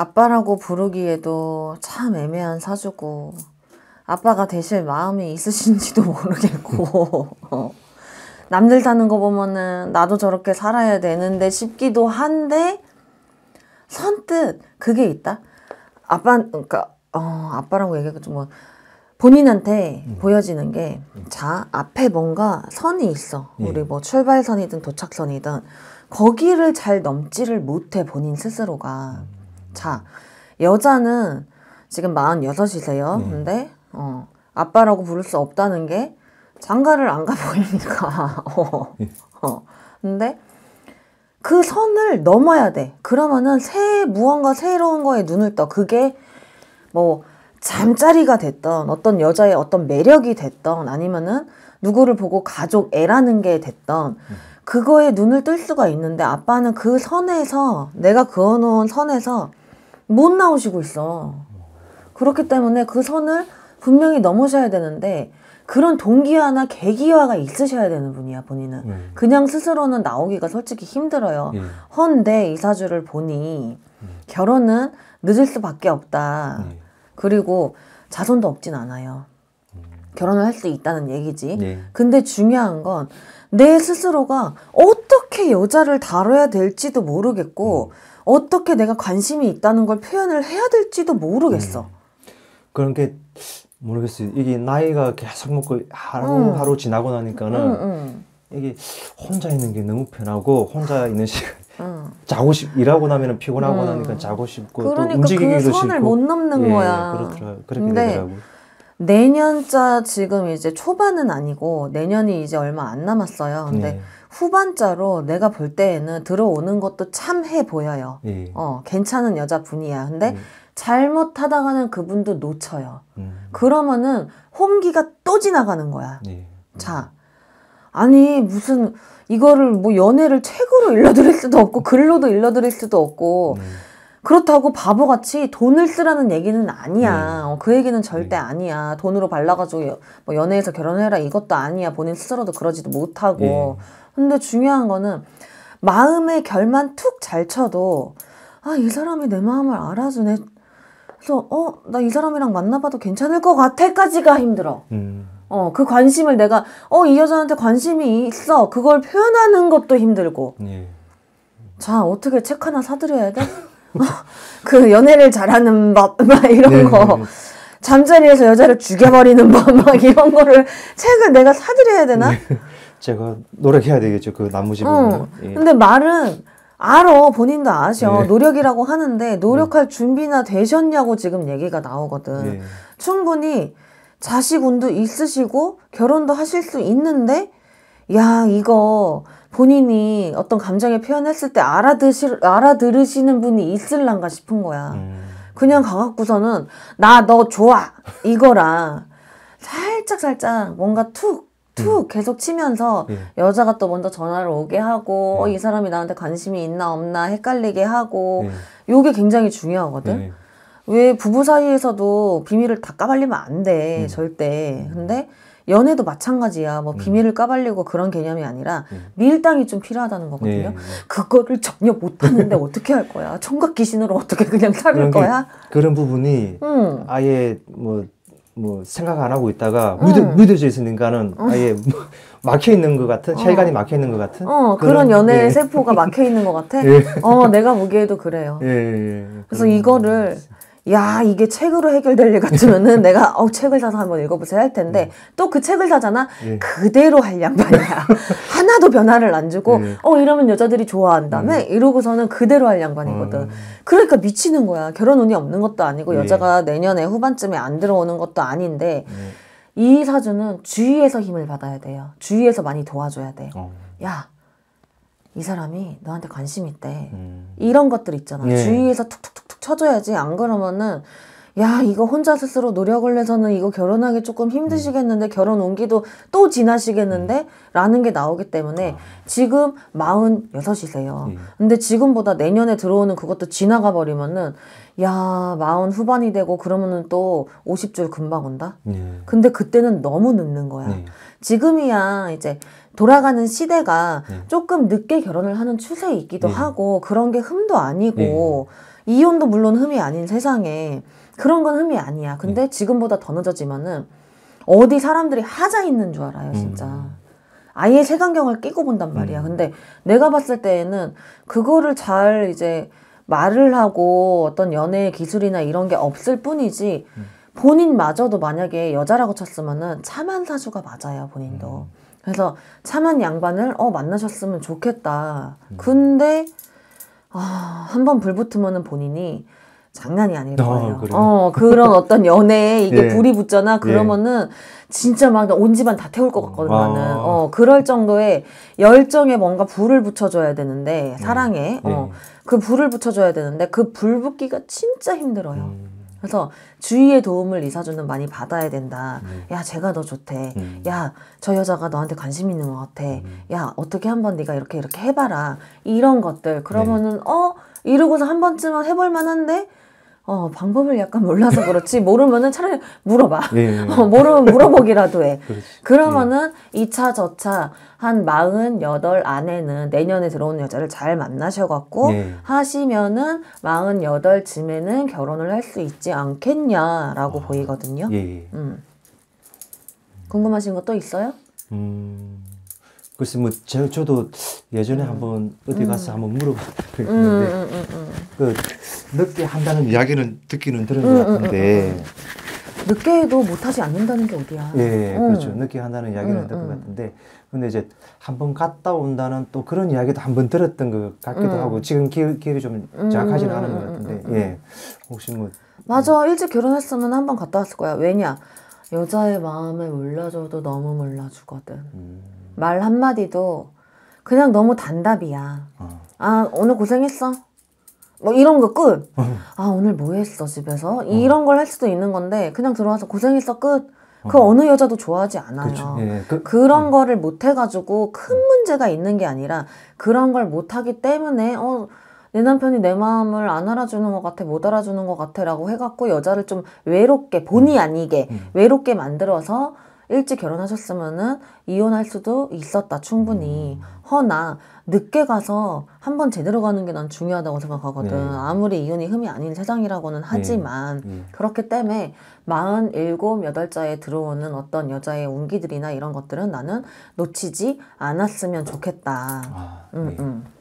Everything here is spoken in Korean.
아빠라고 부르기에도 참 애매한 사주고 아빠가 되실 마음이 있으신지도 모르겠고 남들 타는 거 보면은 나도 저렇게 살아야 되는데 싶기도 한데 선뜻 그게 있다. 아빠 그러니까 어, 아빠라고 얘기하고 좀뭐 본인한테 음. 보여지는 게 자 앞에 뭔가 선이 있어. 음. 우리 뭐 출발선이든 도착선이든 거기를 잘 넘지를 못해 본인 스스로가. 음. 자, 여자는 지금 46이세요. 네. 근데 어, 아빠라고 부를 수 없다는 게 장가를 안 가보니까 어. 네. 어. 근데 그 선을 넘어야 돼. 그러면은 새 무언가 새로운 거에 눈을 떠. 그게 뭐 잠자리가 됐던 어떤 여자의 어떤 매력이 됐던 아니면은 누구를 보고 가족 애라는 게 됐던 음. 그거에 눈을 뜰 수가 있는데 아빠는 그 선에서 내가 그어놓은 선에서 못 나오시고 있어. 그렇기 때문에 그 선을 분명히 넘으셔야 되는데 그런 동기화나 계기화가 있으셔야 되는 분이야 본인은 음. 그냥 스스로는 나오기가 솔직히 힘들어요 음. 헌데 이사주를 보니 음. 결혼은 늦을 수밖에 없다 음. 그리고 자손도 없진 않아요 음. 결혼을 할 수 있다는 얘기지 네. 근데 중요한 건 내 스스로가 어떤 어떻게 여자를 다뤄야 될지도 모르겠고 음. 어떻게 내가 관심이 있다는 걸 표현을 해야 될지도 모르겠어. 음. 그런 게 모르겠어요. 이게 나이가 계속 먹고 하루하루 음. 지나고 나니까는 이게 혼자 있는 게 너무 편하고 혼자 아. 있는 시간 응. 어. 자고 싶 일하고 나면 피곤하고 응. 나니까 자고 싶고 그러니까 또 그 움직이기도 그 선을 싫고. 못 넘는 예, 거야. 그렇더라 그렇게 되더라고. 내년자 지금 이제 초반은 아니고 내년이 이제 얼마 안 남았어요. 근데 예. 후반자로 내가 볼 때에는 들어오는 것도 참해 보여요. 예. 어, 괜찮은 여자분이야. 근데 예. 잘못하다가는 그분도 놓쳐요. 음. 그러면은 홍기가 또 지나가는 거야. 예. 자, 아니 무슨 이거를 뭐 연애를 책으로 일러드릴 수도 없고 글로도 일러드릴 수도 없고. 음. 그렇다고 바보같이 돈을 쓰라는 얘기는 아니야. 음. 그 얘기는 절대 음. 아니야. 돈으로 발라가지고 뭐 연애해서 결혼해라 이것도 아니야. 본인 스스로도 그러지도 못하고. 음. 근데 중요한 거는 마음의 결만 툭 잘 쳐도 아 이 사람이 내 마음을 알아주네. 그래서 어 나 이 사람이랑 만나봐도 괜찮을 것 같아까지가 힘들어. 음. 어그 관심을 내가 어 이 여자한테 관심이 있어 그걸 표현하는 것도 힘들고. 예. 자 어떻게 책 하나 사드려야 돼? 그 연애를 잘하는 법, 막 이런 네, 거. 네, 네. 잠자리에서 여자를 죽여버리는 법, 막 이런 거를 책을 내가 사드려야 되나? 네. 제가 노력해야 되겠죠. 그 나머지 부 어. 예. 근데 말은 알아. 본인도 아셔. 예. 노력이라고 하는데 노력할 예. 준비나 되셨냐고 지금 얘기가 나오거든. 충분히 자식 운도 있으시고 결혼도 하실 수 있는데 야, 이거 본인이 어떤 감정에 표현했을 때 알아드시, 알아들으시는 분이 있을란가 싶은 거야. 음. 그냥 가갖고서는 나 너 좋아 이거랑 살짝 살짝 뭔가 툭. 툭 음. 계속 치면서 음. 여자가 또 먼저 전화를 오게 하고 어, 예. 이 사람이 나한테 관심이 있나 없나 헷갈리게 하고 예. 요게 굉장히 중요하거든 왜 부부 사이에서도 비밀을 다 까발리면 안돼 음. 절대 근데 연애도 마찬가지야. 뭐 음. 비밀을 까발리고 그런 개념이 아니라 음. 밀당이 좀 필요하다는 거거든요. 네. 네, 네. 그거를 전혀 못하는데 어떻게 할 거야? 청각 귀신으로 어떻게 그냥 살을 거야? 그런 부분이 음. 아예 뭐뭐 뭐 생각 안 하고 있다가 음. 무뎌, 져 있으니까는 아예 뭐 막혀 있는 것 같은 체간이 어. 막혀 있는 것 같은 어, 그런, 그런 연애 예. 네. 세포가 막혀 있는 것 같아. 예. 어 내가 보기에도 그래요. 예, 예, 예. 그래서 이거를 야 이게 책으로 해결될 일 같으면은 내가 어 책을 사서 한번 읽어보세요 할 텐데 음. 또그 책을 사잖아 예. 그대로 할 양반이야 하나도 변화를 안 주고 예. 어 이러면 여자들이 좋아한다며 음. 이러고서는 그대로 할 양반이거든 음. 그러니까 미치는 거야 결혼 운이 없는 것도 아니고 예. 여자가 내년에 후반쯤에 안 들어오는 것도 아닌데 예. 이 사주는 주위에서 힘을 받아야 돼요 주위에서 많이 도와줘야 돼요 어. 야이 사람이 너한테 관심 있대. 음. 이런 것들 있잖아. 예. 주위에서 툭툭툭툭 쳐줘야지. 안 그러면은 야, 이거 혼자 스스로 노력을 해서는 이거 결혼하기 조금 힘드시겠는데, 음. 결혼 온기도 또 지나시겠는데? 음. 라는 게 나오기 때문에 아. 지금 마흔 여섯이세요 음. 근데 지금보다 내년에 들어오는 그것도 지나가 버리면은, 야, 마흔 후반이 되고 그러면은 또 50줄 금방 온다? 네. 근데 그때는 너무 늦는 거야. 네. 지금이야, 이제 돌아가는 시대가 네. 조금 늦게 결혼을 하는 추세이기도 하고, 그런 게 흠도 아니고, 이혼도 물론 흠이 아닌 세상에 그런 건 흠이 아니야. 근데 음. 지금보다 더 늦어지면은 어디 사람들이 하자 있는 줄 알아요, 진짜. 음. 아예 색안경을 끼고 본단 말이야. 음. 근데 내가 봤을 때에는 그거를 잘 이제 말을 하고 어떤 연애 기술이나 이런 게 없을 뿐이지 음. 본인마저도 만약에 여자라고 쳤으면은 참한 사주가 맞아요, 본인도. 음. 그래서 참한 양반을 어 만나셨으면 좋겠다. 음. 근데 아, 한번 불붙으면은 본인이 장난이 아닐 아, 거예요. 어, 어 그런 어떤 연애에 이게 예. 불이 붙잖아. 예. 그러면은 진짜 막 온 집안 다 태울 것 같거든 아. 나는. 어 그럴 정도의 열정에 뭔가 불을 붙여줘야 되는데 음. 사랑에 어, 예. 그 불을 붙여줘야 되는데 그 불 붙기가 진짜 힘들어요. 음. 그래서 주위의 도움을 이사주는 많이 받아야 된다. 음. 야, 제가 너 좋대. 음. 야, 저 여자가 너한테 관심 있는 것 같아. 음. 야, 어떻게 한번 네가 이렇게 이렇게 해봐라. 이런 것들. 그러면은 네. 어 이러고서 한 번쯤은 해볼 만한데 어, 방법을 약간 몰라서 그렇지 모르면은 차라리 물어봐. 예, 예. 어, 모르면 물어보기라도 해. 그렇지. 그러면은 예. 2차 저차 한48 안에는 내년에 들어오는 여자를 잘 만나셔 갖고 예. 하시면은 48쯤에는 결혼을 할 수 있지 않겠냐라고 어. 보이거든요. 예. 음. 궁금하신 거 또 있어요? 음. 글쎄 뭐 저, 저도 예전에 음. 한번 어디 가서 음. 한번 물어봤는데 음, 그 늦게 한다는 이야기는 듣기는 들은 것 같은데 늦게 해도 못하지 않는다는 게 어디야? 예, 그렇죠. 늦게 한다는 이야기는 들은 것 같은데 근데 이제 한번 갔다 온다는 또 그런 이야기도 한번 들었던 것 같기도 하고 지금 기억, 기억이 좀 정확하지는 않은 것 같은데 예 혹시 뭐 맞아 일찍 결혼했으면 한번 갔다 왔을 거야 왜냐 여자의 마음을 몰라줘도 너무 몰라주거든. 음. 말 한마디도 그냥 너무 단답이야. 어. 아, 오늘 고생했어. 뭐 이런 거 끝. 어. 아, 오늘 뭐 했어, 집에서? 어. 이런 걸 할 수도 있는 건데, 그냥 들어와서 고생했어, 끝. 그 어. 느 여자도 좋아하지 않아요. 예, 예, 그, 런 예. 거를 못 해가지고 큰 음. 문제가 있는 게 아니라 그런 걸 못하기 때문에 어, 내 남편이 내 마음을 안 알아주는 것 같아, 못 알아주는 것 같아라고 해갖고 여자를 좀 외롭게 본의 음. 아니게 음. 외롭게 만들어서 일찍 결혼하셨으면은 이혼할 수도 있었다 충분히 음. 허나 늦게 가서 한번 제대로 가는 게 난 중요하다고 생각하거든. 네. 아무리 이혼이 흠이 아닌 세상이라고는 네. 하지만 네. 네. 그렇기 때문에 마흔 일곱 여덟자에 들어오는 어떤 여자의 운기들이나 이런 것들은 나는 놓치지 않았으면 좋겠다. 아, 음, 네. 음.